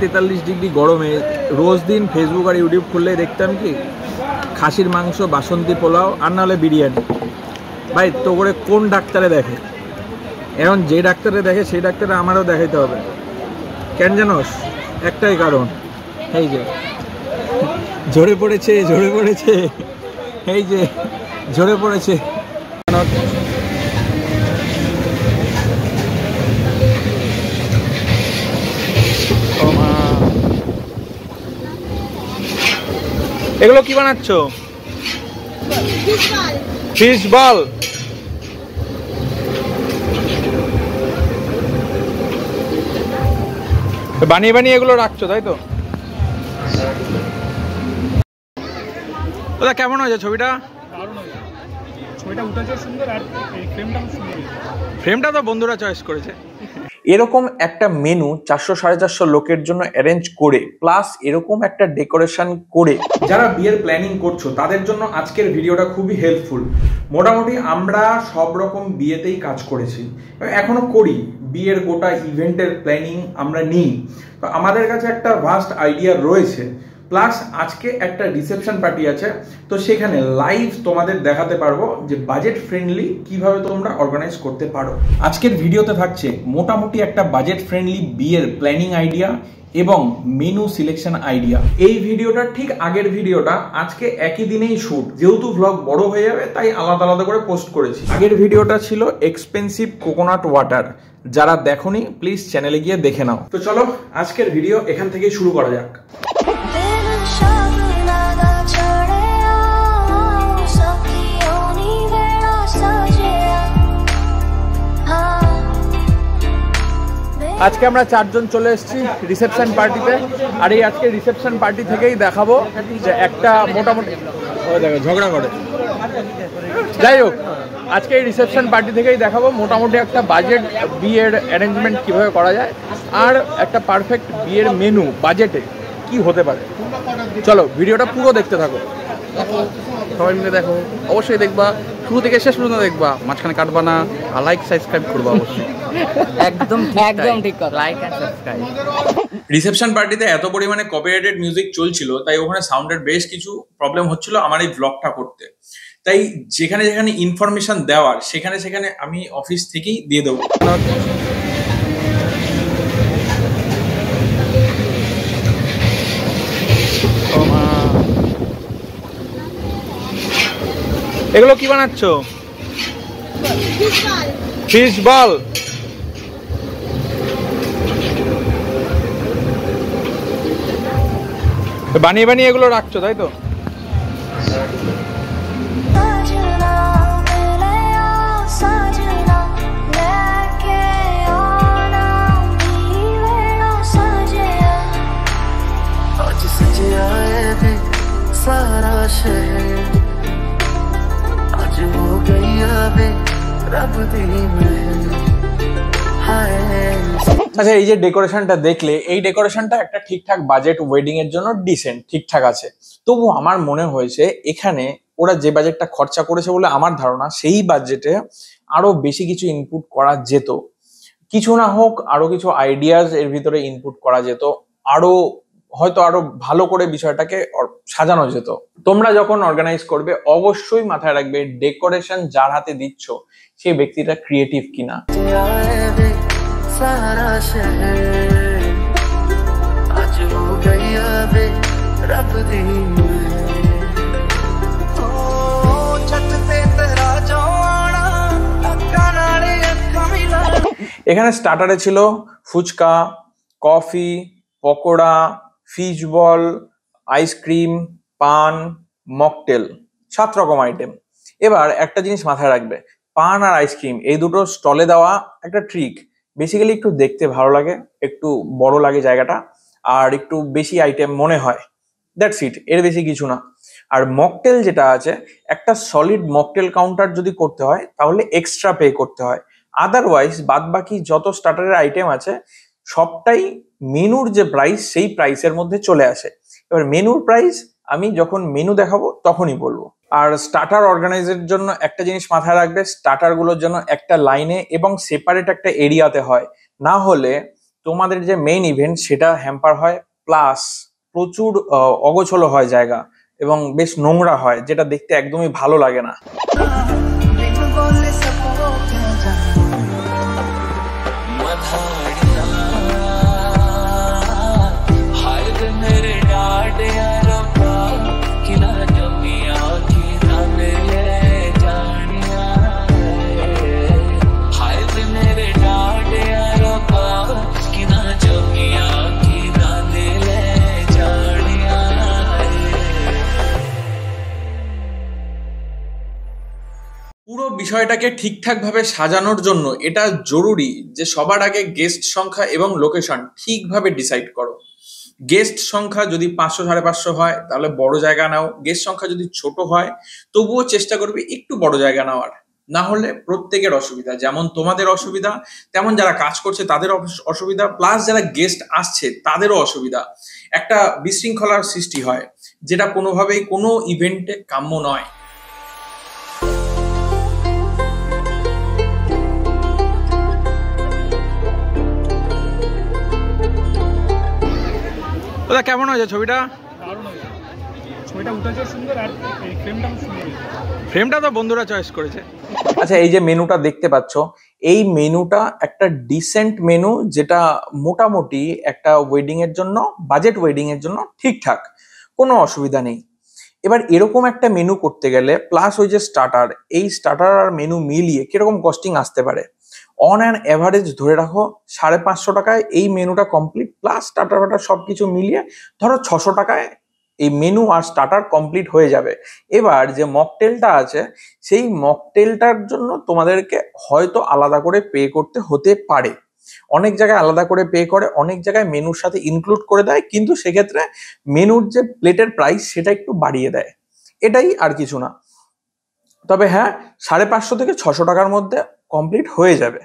তেতাল্লিশ ডিগ্রি গরমে রোজ দিন ফেসবুক আর ইউটিউব খুললে দেখতাম কি খাসির মাংস বাসন্তী পোলাও আর নাহলে বিরিয়ানি ভাই তো করে কোন ডাক্তারে দেখে এখন যে ডাক্তারে দেখে সেই ডাক্তারে আমারও দেখাইতে হবে কেন জানোস একটাই কারণ এই যে ঝরে পড়েছে ঝরে পড়েছে এই যে ঝরে পড়েছে এগুলো কি বানাচ্ছ ফিস বল বানিয়ে বানিয়ে এগুলো রাখছো তাই তো দাদা কেমন হয়েছে ছবিটা ফ্রেমটা তো বন্ধুরা চয়েস করেছে এরকম একটা মেনু চারশো সাড়ে চারশো লোকের জন্য অ্যারেঞ্জ করে প্লাস এরকম একটা ডেকোরেশন করে যারা বিয়ের প্ল্যানিং করছো তাদের জন্য আজকের ভিডিওটা খুবই হেল্পফুল মোটামুটি আমরা সব রকম বিয়েতেই কাজ করেছি এখনো করি বিয়ের গোটা ইভেন্টের প্ল্যানিং আমরা নিই তো আমাদের কাছে একটা ভাস্ট আইডিয়া রয়েছে প্লাস আজকে একটা রিসেপশন পার্টি আছে তো সেখানে লাইভ তোমাদের দেখাতে পারবো যে বাজেট ফ্রেন্ডলি কিভাবে তোমরা অর্গানাইজ করতে পারো আজকের ভিডিওতে থাকছে মোটামুটি একটা বাজেট ফ্রেন্ডলি বিয়ের প্ল্যানিং আইডিয়া এবং মেনু সিলেকশন আইডিয়া এই ভিডিওটা ঠিক আগের ভিডিওটা আজকে একই দিনেই শুট যেহেতু ভ্লগ বড় হয়ে যাবে তাই আলাদা আলাদা করে পোস্ট করেছি আগের ভিডিওটা ছিল এক্সপেন্সিভ কোকোনাট ওয়াটার যারা দেখনি প্লিজ চ্যানেলে গিয়ে দেখে নাও তো চলো আজকের ভিডিও এখান থেকে শুরু করা যাক আজকে আমরা চারজন চলে এসেছি রিসেপশন পার্টিতে আর এই আজকে রিসেপশন পার্টি থেকেই দেখাবো যে একটা মোটামুটি ঝগড়া করে যাই হোক আজকে এই রিসেপশন পার্টি থেকেই দেখাবো মোটামুটি একটা বাজেট বিয়ের অ্যারেঞ্জমেন্ট কীভাবে করা যায় আর একটা পারফেক্ট বিয়ের মেনু বাজেটে কি হতে পারে চলো ভিডিওটা পুরো দেখতে থাকো সবাই মিলে দেখো অবশ্যই দেখবা শুরু থেকে শেষ পর্যন্ত দেখবা মাঝখানে কাটবা না আর লাইক সাবস্ক্রাইব করবা অবশ্যই একদম একদম ঠিক কথা লাইক এন্ড সাবস্ক্রাইব রিসেপশন পার্টিতে এত পরিমাণে কপিরাইটেড মিউজিক চলছিল তাই ওখানে সাউন্ডের বেশ কিছু প্রবলেম হচ্ছিল আমার এই ব্লগটা করতে তাই যেখানে যেখানে ইনফরমেশন দেওয়ার সেখানে সেখানে আমি অফিস থেকেই দিয়ে দেবো এগুলো কি বানাচ্ছো ফিশ বল বানিয়ে বানিয়ে এগুলো রাখছো তাই তো আচ্ছা এই যে ডেকোরেশনটা দেখলে এই ডেকোরেশনটা একটা ঠিকঠাক বাজেট ওয়েডিং এর জন্য ডিসেন্ট ঠিকঠাক আছে তবু আমার মনে হয়েছে এখানে ওরা যে বাজেটটা খরচা করেছে বলে আমার ধারণা সেই বাজেটে আরো বেশি কিছু ইনপুট করা যেত কিছু না হোক আরো কিছু আইডিয়াস এর ভিতরে ইনপুট করা যেত আরো হয়তো আরো ভালো করে বিষয়টাকে সাজানো যেত তোমরা যখন অর্গানাইজ করবে অবশ্যই মাথায় রাখবে ডেকোরেশন যার হাতে দিচ্ছ সেই ব্যক্তিটা ক্রিয়েটিভ কিনা এখানে স্টার্টারে ছিল fuchka coffee pakora fish ball ice cream paan mocktail সাত রকম আইটেম এবার একটা জিনিস মাথায় রাখবে পান আর আইসক্রিম এই দুটো স্টলে দেওয়া একটা ট্রিক বেসিক্যালি একটু দেখতে ভালো লাগে একটু বড় লাগে জায়গাটা আর একটু বেশি আইটেম মনে হয় দ্যাটস ইট এর বেশি কিছু না আর মকটেল যেটা আছে একটা সলিড মকটেল কাউন্টার যদি করতে হয় তাহলে এক্সট্রা পে করতে হয় আদারওয়াইজ বাদ বাকি যত স্টার্টারের আইটেম আছে সবটাই মেনুর যে প্রাইস সেই প্রাইসের মধ্যে চলে আসে এবার মেনুর প্রাইস আমি যখন মেনু দেখাবো তখনই বলবো আর স্টার্টার অর্গানাইজের জন্য একটা জিনিস মাথায় রাখবে স্টার্টারগুলোর জন্য একটা লাইনে এবং সেপারেট একটা এরিয়াতে হয় না হলে তোমাদের যে মেইন ইভেন্ট সেটা হ্যাম্পার হয় প্লাস প্রচুর অগোছলো হয় জায়গা এবং বেশ নোংরা হয় যেটা দেখতে একদমই ভালো লাগে না পুরো বিষয়টাকে ঠিকঠাকভাবে সাজানোর জন্য এটা জরুরি যে সবার আগে গেস্ট সংখ্যা এবং লোকেশন ঠিকভাবে ডিসাইড করো গেস্ট সংখ্যা যদি পাঁচশো সাড়ে পাঁচশো হয় তাহলে বড় জায়গা নাও গেস্ট সংখ্যা যদি ছোট হয় তবুও চেষ্টা করবে একটু বড় জায়গা নেওয়ার না হলে প্রত্যেকের অসুবিধা যেমন তোমাদের অসুবিধা তেমন যারা কাজ করছে তাদের অসুবিধা প্লাস যারা গেস্ট আসছে তাদেরও অসুবিধা একটা বিশৃঙ্খলার সৃষ্টি হয় যেটা কোনোভাবেই কোনো ইভেন্টে কাম্য নয় দাদা কেমন হয়েছে ছবিটা ফ্রেমটা তো বন্ধুরা চয়েস করেছে আচ্ছা এই যে মেনুটা দেখতে পাচ্ছ এই মেনুটা একটা ডিসেন্ট মেনু যেটা মোটামুটি একটা ওয়েডিং এর জন্য বাজেট ওয়েডিং এর জন্য ঠিকঠাক কোনো অসুবিধা নেই এবার এরকম একটা মেনু করতে গেলে প্লাস ওই যে স্টার্টার এই স্টার্টার আর মেনু মিলিয়ে কিরকম কস্টিং আসতে পারে অন অ্যান অ্যাভারেজ ধরে রাখো সাড়ে পাঁচশো টাকায় এই মেনুটা কমপ্লিট প্লাস স্টার্টার ফাটার সব কিছু মিলিয়ে ধরো ছশো টাকায় এই মেনু আর স্টার্টার কমপ্লিট হয়ে যাবে এবার যে মকটেলটা আছে সেই মকটেলটার জন্য তোমাদেরকে হয়তো আলাদা করে পে করতে হতে পারে অনেক জায়গায় আলাদা করে পে করে অনেক জায়গায় মেনুর সাথে ইনক্লুড করে দেয় কিন্তু সেক্ষেত্রে মেনুর যে প্লেটের প্রাইস সেটা একটু বাড়িয়ে দেয় এটাই আর কিছু না তবে হ্যাঁ সাড়ে পাঁচশো থেকে ছশো টাকার মধ্যে কমপ্লিট হয়ে যাবে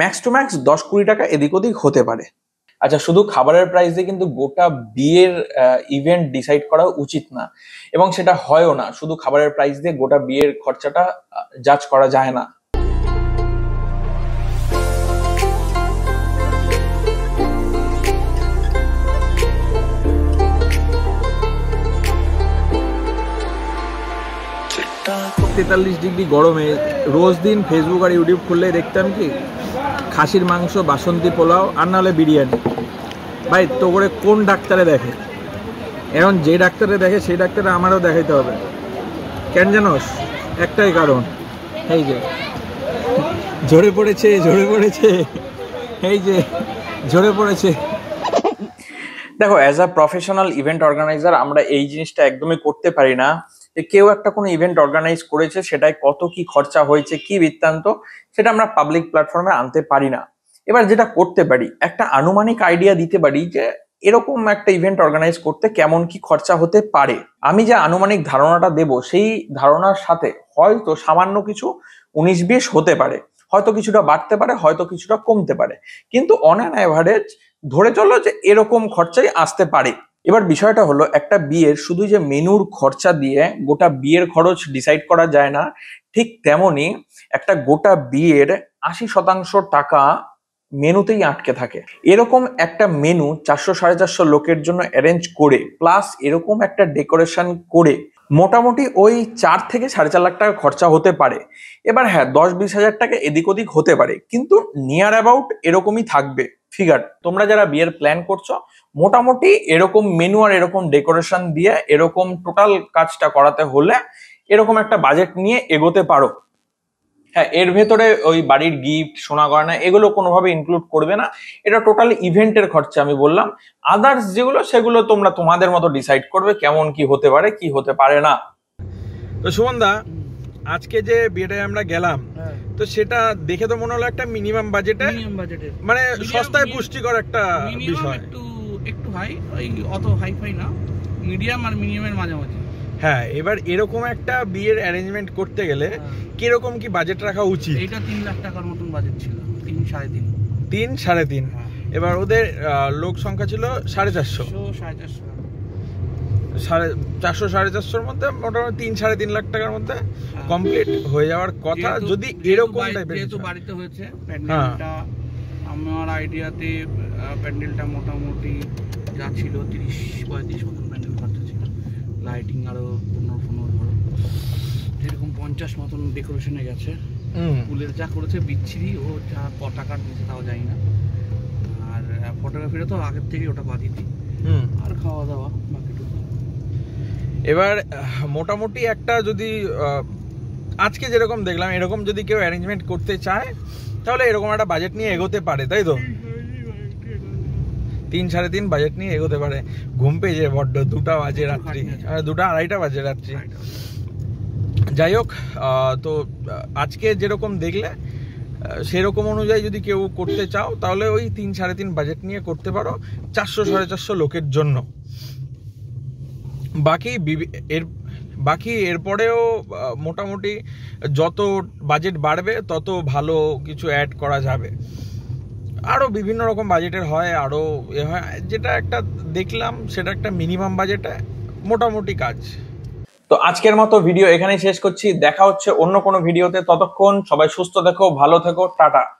ম্যাক্স টু ম্যাক্স দশ কুড়ি টাকা এদিক ওদিক হতে পারে আচ্ছা শুধু খাবারের দিয়ে কিন্তু গোটা বিয়ের ইভেন্ট ডিসাইড করা উচিত না এবং সেটা হয়ও না শুধু খাবারের প্রাইস দিয়ে গোটা বিয়ের খরচাটা জাজ করা যায় না তেতাল্লিশ ডিগ্রি গরমে রোজ দিন ফেসবুক আর ইউটিউব খুললে দেখতাম কি খাসির মাংস বাসন্তী পোলাও আর নাহলে বিরিয়ানি ভাই তো করে কোন ডাক্তারে দেখে এখন যে ডাক্তারে দেখে সেই ডাক্তারে আমারও দেখাইতে হবে কেন জানোস একটাই কারণ এই যে ঝরে পড়েছে ঝরে পড়েছে এই যে ঝরে পড়েছে দেখো as a professional event organizer আমরা এই জিনিসটা একদমই করতে পারি না যে কেউ একটা কোনো ইভেন্ট অর্গানাইজ করেছে সেটায় কত কি খরচা হয়েছে কি বৃত্তান্ত সেটা আমরা পাবলিক প্ল্যাটফর্মে আনতে পারি না এবার যেটা করতে পারি একটা আনুমানিক আইডিয়া দিতে পারি যে এরকম একটা ইভেন্ট অর্গানাইজ করতে কেমন কি খরচা হতে পারে আমি যে আনুমানিক ধারণাটা দেব সেই ধারণার সাথে হয়তো সামান্য কিছু উনিশ বিশ হতে পারে হয়তো কিছুটা বাড়তে পারে হয়তো কিছুটা কমতে পারে কিন্তু অন অ্যান অ্যাভারেজ ধরে চলো যে এরকম খরচাই আসতে পারে এবার বিষয়টা হলো একটা বিয়ের শুধু যে মেনুর খরচা দিয়ে গোটা বিয়ের খরচ ডিসাইড করা যায় না ঠিক তেমনি একটা গোটা বিয়ের আশি শতাংশ টাকা মেনুতেই আটকে থাকে এরকম একটা মেনু চারশো সাড়ে চারশো লোকের জন্য অ্যারেঞ্জ করে প্লাস এরকম একটা ডেকোরেশন করে মোটামুটি ওই চার থেকে সাড়ে চার লাখ টাকা খরচা হতে পারে এবার হ্যাঁ দশ বিশ হাজার টাকা এদিক ওদিক হতে পারে কিন্তু নিয়ার অ্যাবাউট এরকমই থাকবে ফিগার তোমরা যারা বিয়ের প্ল্যান করছো মোটামুটি এরকম মেনু আর এরকম ডেকোরেশন দিয়ে এরকম টোটাল কাজটা করাতে হলে এরকম একটা বাজেট নিয়ে এগোতে পারো হ্যাঁ এর ভেতরে ওই বাড়ির গিফট সোনা গয়না এগুলো কোনোভাবে ইনক্লুড করবে না এটা টোটাল ইভেন্টের খরচা আমি বললাম আদার্স যেগুলো সেগুলো তোমরা তোমাদের মতো ডিসাইড করবে কেমন কি হতে পারে কি হতে পারে না তো সুমনদা আজকে যে বিয়েটায় আমরা গেলাম হ্যাঁ। তো সেটা দেখে তো মনে হলো একটা মিনিমাম বাজেটে মানে সস্তায় পুষ্টিকর একটা বিষয় একটু একটু হাই ওই অত হাই ফাই না মিডিয়াম আর মিনিমামের মাঝামাঝি হ্যাঁ এবার এরকম একটা বিয়ের অ্যারেঞ্জমেন্ট করতে গেলে হ্যাঁ। কিরকম কি বাজেট রাখা উচিত এটা তিন লাখ টাকার মতন বাজেট ছিল তিন সাড়ে তিন তিন সাড়ে তিন হ্যাঁ। এবার ওদের লোক সংখ্যা ছিল সাড়ে চারশো সাড়ে চারশো সাড়ে চারশো সাড়ে চারশোর মধ্যে মোটামুটি তিন সাড়ে তিন লাখ টাকার মধ্যে কমপ্লিট হ্যাঁ। হয়ে যাওয়ার কথা যদি এরকম টাইপের যেহেতু বাড়িতে হয়েছে হ্যাঁ। আমার আইডিয়াতে প্যান্ডেলটা মোটামুটি যা ছিল তিরিশ পঁয়ত্রিশ মতন প্যান্ডেল খরচা ছিল লাইটিং আরও পনেরো পনেরো ধরো যেরকম পঞ্চাশ মতন ডেকোরেশনে গেছে ফুলের যা করেছে বিচ্ছিরি ও যা ক টাকার নিচে তাও যাই না আর ফটোগ্রাফিটা তো আগের থেকেই ওটা বাদিয়ে দিই আর খাওয়া দাওয়া বাকিটুকু এবার মোটামুটি একটা যদি আজকে যেরকম দেখলাম এরকম যদি কেউ অ্যারেঞ্জমেন্ট করতে চায় তাহলে এরকম একটা বাজেট নিয়ে এগোতে পারে তাই তো তিন সাড়ে তিন বাজেট নিয়ে এগোতে পারে ঘুম পেয়ে যায় বড্ড দুটা বাজে রাত্রি দুটা আড়াইটা বাজে রাত্রি যাই হোক তো আজকে যেরকম দেখলে সেরকম অনুযায়ী যদি কেউ করতে চাও তাহলে ওই তিন সাড়ে তিন বাজেট নিয়ে করতে পারো চারশো সাড়ে চারশো লোকের জন্য বাকি এর বাকি এরপরেও মোটামুটি যত বাজেট বাড়বে তত ভালো কিছু অ্যাড করা যাবে আরও বিভিন্ন রকম বাজেটের হয় আরও এ হয় যেটা একটা দেখলাম সেটা একটা মিনিমাম বাজেটে মোটামুটি কাজ তো আজকের মতো ভিডিও এখানেই শেষ করছি দেখা হচ্ছে অন্য কোনো ভিডিওতে ততক্ষণ সবাই সুস্থ থেকো ভালো থেকো টাটা